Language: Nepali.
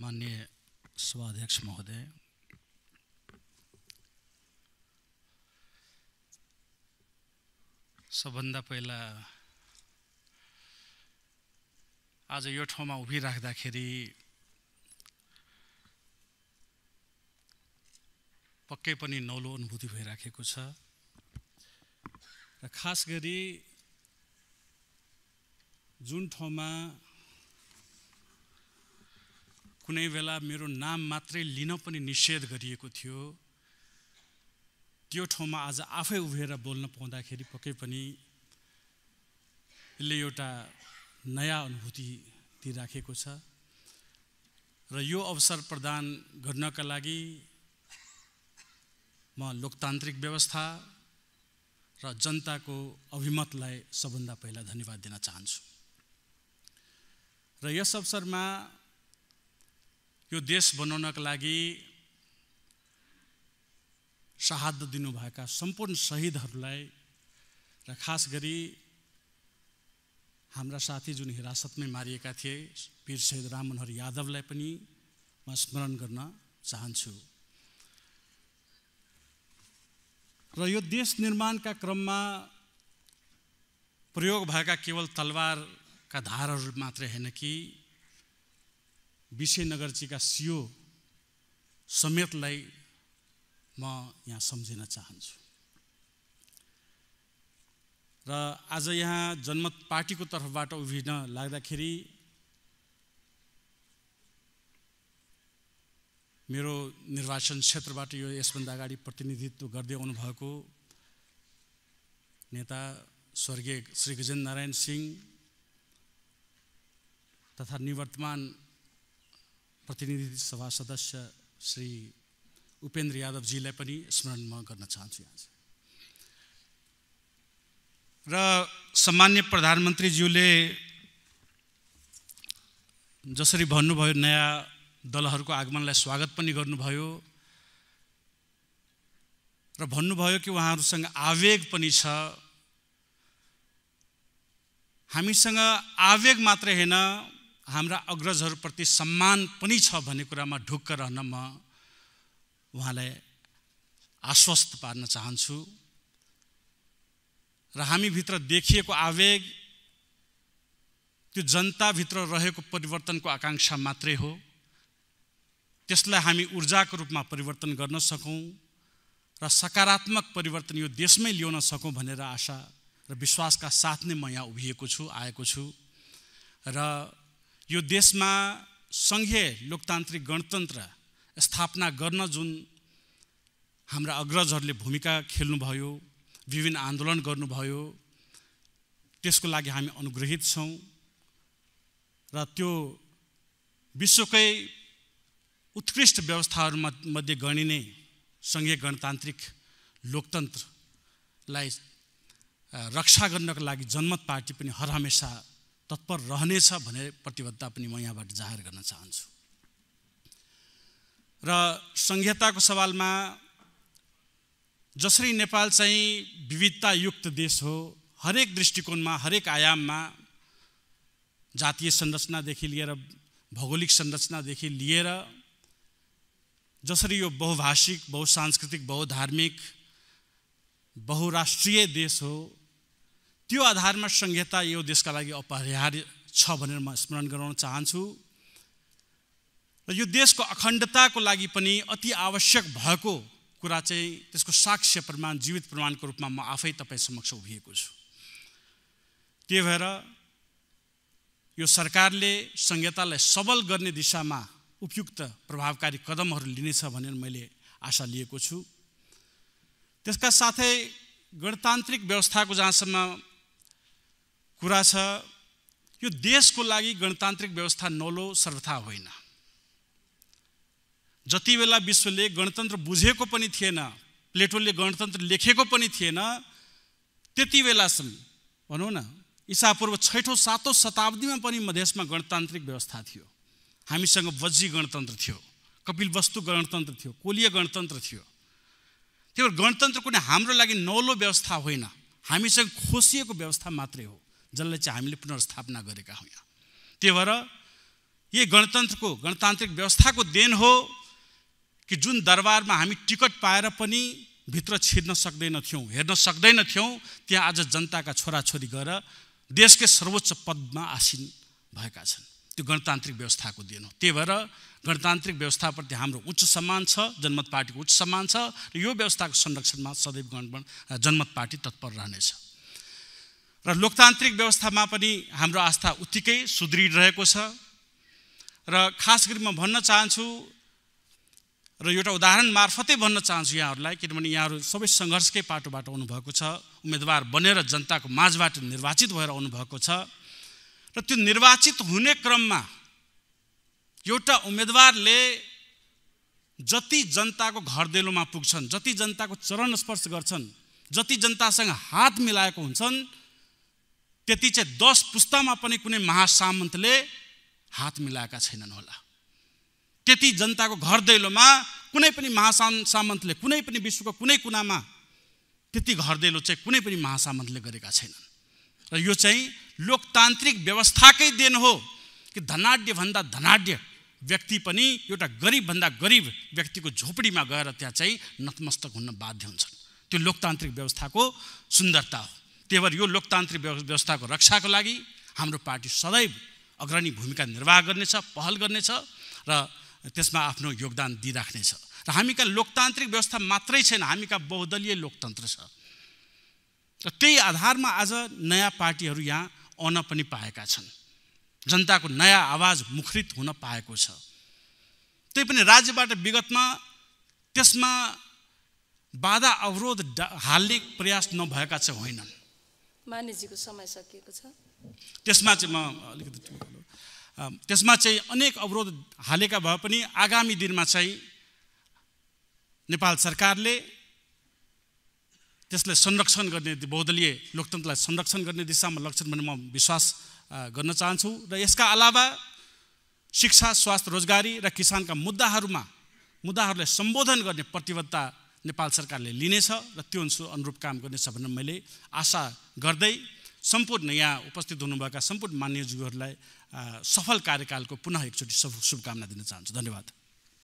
मान्य सभाध्यक्ष महोदय सबभन्दा पहिला आज यो ठाउँमा उभिराख्दाखेरि पक्कै पनि नौलो अनुभूति भइराखेको छ र खास गरी जुन ठाउँमा कुनै बेला मेरो नाम मात्रै लिन पनि निषेध गरिएको थियो त्यो ठाउँमा आज आफै उभिएर बोल्न पाउँदाखेरि पक्कै पनि यसले एउटा नयाँ अनुभूति दिइराखेको छ र यो अवसर प्रदान गर्नका लागि म लोकतान्त्रिक व्यवस्था र जनताको अभिमतलाई सबभन्दा पहिला धन्यवाद दिन चाहन्छु र यस अवसरमा यो देश बनाउनका लागि शहाद दिनुभएका सम्पूर्ण शहीदहरूलाई र खास गरी हाम्रा साथी जुन हिरासतमै मारिएका थिए वीर शहीद राममनोहर यादवलाई पनि म स्मरण गर्न चाहन्छु र यो देश निर्माणका क्रममा प्रयोग भएका केवल तलवारका धारहरू मात्रै होइन कि विषयनगरजीका सियो समेतलाई म यहाँ सम्झिन चाहन्छु र आज यहाँ जनमत पार्टीको तर्फबाट उभिन लाग्दाखेरि मेरो निर्वाचन क्षेत्रबाट यो यसभन्दा अगाडि प्रतिनिधित्व गर्दै आउनुभएको नेता स्वर्गीय श्री गजेन्द्र नारायण सिंह तथा निवर्तमान प्रतिनिधि सभा सदस्य श्री उपेन्द्र यादवजीलाई पनि स्मरण म गर्न चाहन्छु आज र सामान्य प्रधानमन्त्रीज्यूले जसरी भन्नुभयो नयाँ दलहरूको आगमनलाई स्वागत पनि गर्नुभयो र भन्नुभयो कि उहाँहरूसँग आवेग पनि छ हामीसँग आवेग मात्र होइन हाम्रा अग्रजहरूप्रति सम्मान पनि छ भन्ने कुरामा ढुक्क रहन म उहाँलाई आश्वस्त पार्न चाहन्छु र हामीभित्र देखिएको आवेग त्यो जनताभित्र रहेको परिवर्तनको आकाङ्क्षा मात्रै हो त्यसलाई हामी ऊर्जाको रूपमा परिवर्तन गर्न सकौँ र सकारात्मक परिवर्तन यो देशमै ल्याउन सकौँ भनेर आशा र विश्वासका साथ नै म यहाँ उभिएको छु आएको छु र यो देशमा सङ्घीय लोकतान्त्रिक गणतन्त्र स्थापना गर्न जुन हाम्रा अग्रजहरूले भूमिका खेल्नुभयो विभिन्न आन्दोलन गर्नुभयो त्यसको लागि हामी अनुग्रहित छौँ र त्यो विश्वकै उत्कृष्ट व्यवस्थाहरूमा मध्ये गणिने सङ्घीय गणतान्त्रिक लोकतन्त्रलाई रक्षा गर्नको लागि जनमत पार्टी पनि हर हमेसा तत्पर रहनेछ भनेर प्रतिबद्धता पनि म यहाँबाट जाहेर गर्न चाहन्छु र संहिताको सवालमा जसरी नेपाल चाहिँ विविधतायुक्त देश हो हरेक दृष्टिकोणमा हरेक आयाममा जातीय संरचनादेखि लिएर भौगोलिक संरचनादेखि लिएर जसरी यो बहुभाषिक बहुसांस्कृतिक बहुधार्मिक बहुराष्ट्रिय देश हो त्यो आधारमा संहिता यो देशका लागि अपरिहार्य छ भनेर म स्मरण गराउन चाहन्छु र यो देशको अखण्डताको लागि पनि अति आवश्यक भएको कुरा चाहिँ त्यसको साक्ष्य प्रमाण जीवित प्रमाणको रूपमा म आफै तपाईँ समक्ष उभिएको छु त्यही भएर यो सरकारले संहितालाई सबल गर्ने दिशामा उपयुक्त प्रभावकारी कदमहरू लिनेछ भनेर मैले आशा लिएको छु त्यसका साथै गणतान्त्रिक व्यवस्थाको जहाँसम्म कुरा छ यो देशको लागि गणतान्त्रिक व्यवस्था नलो सर्वथा होइन जति बेला विश्वले गणतन्त्र बुझेको पनि थिएन प्लेटोले गणतन्त्र लेखेको पनि थिएन त्यति बेलासम्म भनौँ न इसापूर्व छैठौँ सातौँ शताब्दीमा पनि मधेसमा गणतान्त्रिक व्यवस्था थियो हामीसँग वज्जी गणतन्त्र थियो कपिल वस्तु गणतन्त्र थियो कोलीय गणतन्त्र थियो त्यो गणतन्त्र कुनै हाम्रो लागि नौलो व्यवस्था होइन हामीसँग खोसिएको व्यवस्था मात्रै हो जसलाई चाहिँ हामीले पुनर्स्थापना गरेका हौँ यहाँ त्यही भएर यही गणतन्त्रको गणतान्त्रिक व्यवस्थाको देन हो कि जुन दरबारमा हामी टिकट पाएर पनि भित्र छिर्न सक्दैनथ्यौँ हेर्न सक्दैनथ्यौँ त्यहाँ आज जनताका छोराछोरी गएर देशकै सर्वोच्च पदमा आसीन भएका छन् त्यो गणतान्त्रिक व्यवस्थाको देन हो त्यही भएर गणतान्त्रिक व्यवस्थाप्रति हाम्रो उच्च सम्मान छ जनमत पार्टीको उच्च सम्मान छ र यो व्यवस्थाको संरक्षणमा सदैव गणबन जनमत पार्टी तत्पर रहनेछ र लोकतान्त्रिक व्यवस्थामा पनि हाम्रो आस्था उत्तिकै सुदृढ रहेको छ र खास गरी म भन्न चाहन्छु र एउटा उदाहरण मार्फतै भन्न चाहन्छु यहाँहरूलाई किनभने यहाँहरू सबै सङ्घर्षकै पाटोबाट आउनुभएको छ उम्मेदवार बनेर जनताको माझबाट निर्वाचित भएर आउनुभएको छ र त्यो निर्वाचित हुने क्रममा एउटा उम्मेदवारले जति जनताको घरदेलोमा पुग्छन् जति जनताको चरण स्पर्श गर्छन् जति जनतासँग हात मिलाएको हुन्छन् त्यति चाहिँ दस पुस्तामा पनि कुनै महासामन्तले हात मिलाएका छैनन् होला त्यति जनताको घर दैलोमा कुनै पनि महासा सामन्तले कुनै पनि विश्वको कुनै कुनामा त्यति घर दैलो चाहिँ कुनै पनि महासामन्तले गरेका छैनन् र यो चाहिँ लोकतान्त्रिक व्यवस्थाकै देन हो कि धनाढ्यभन्दा धनाढ्य व्यक्ति पनि एउटा गरिबभन्दा गरिब व्यक्तिको झोपडीमा गएर त्यहाँ चाहिँ नतमस्तक हुन बाध्य हुन्छन् त्यो लोकतान्त्रिक व्यवस्थाको सुन्दरता हो त्यही भएर यो लोकतान्त्रिक व्यवस्थाको रक्षाको लागि हाम्रो पार्टी सदैव अग्रणी भूमिका निर्वाह गर्नेछ पहल गर्नेछ र त्यसमा आफ्नो योगदान दिइराख्नेछ र हामी लोकतान्त्रिक व्यवस्था मात्रै छैन हामी कहाँ बहुदलीय लोकतन्त्र छ र त्यही आधारमा आज नयाँ पार्टीहरू यहाँ आउन पनि पाएका छन् जनताको नयाँ आवाज मुखरित हुन पाएको छ त्यही पनि राज्यबाट विगतमा त्यसमा बाधा अवरोध हाल्ने प्रयास नभएका चाहिँ होइनन् मानेजीको समय सकिएको छ त्यसमा चाहिँ म अलिकति त्यसमा चाहिँ अनेक अवरोध हालेका भए पनि आगामी दिनमा चाहिँ नेपाल सरकारले त्यसलाई संरक्षण गर्ने बहुदलीय लोकतन्त्रलाई संरक्षण गर्ने दिशामा लक्षण भन्ने म विश्वास गर्न चाहन्छु र यसका अलावा शिक्षा स्वास्थ्य रोजगारी र किसानका मुद्दाहरूमा मुद्दाहरूलाई सम्बोधन गर्ने प्रतिबद्धता नेपाल सरकारले लिनेछ र त्यो अनुरूप काम गर्नेछ भनेर मैले आशा गर्दै सम्पूर्ण यहाँ उपस्थित हुनुभएका सम्पूर्ण मान्यज्यूहरूलाई सफल कार्यकालको पुनः एकचोटि शुभकामना दिन चाहन्छु धन्यवाद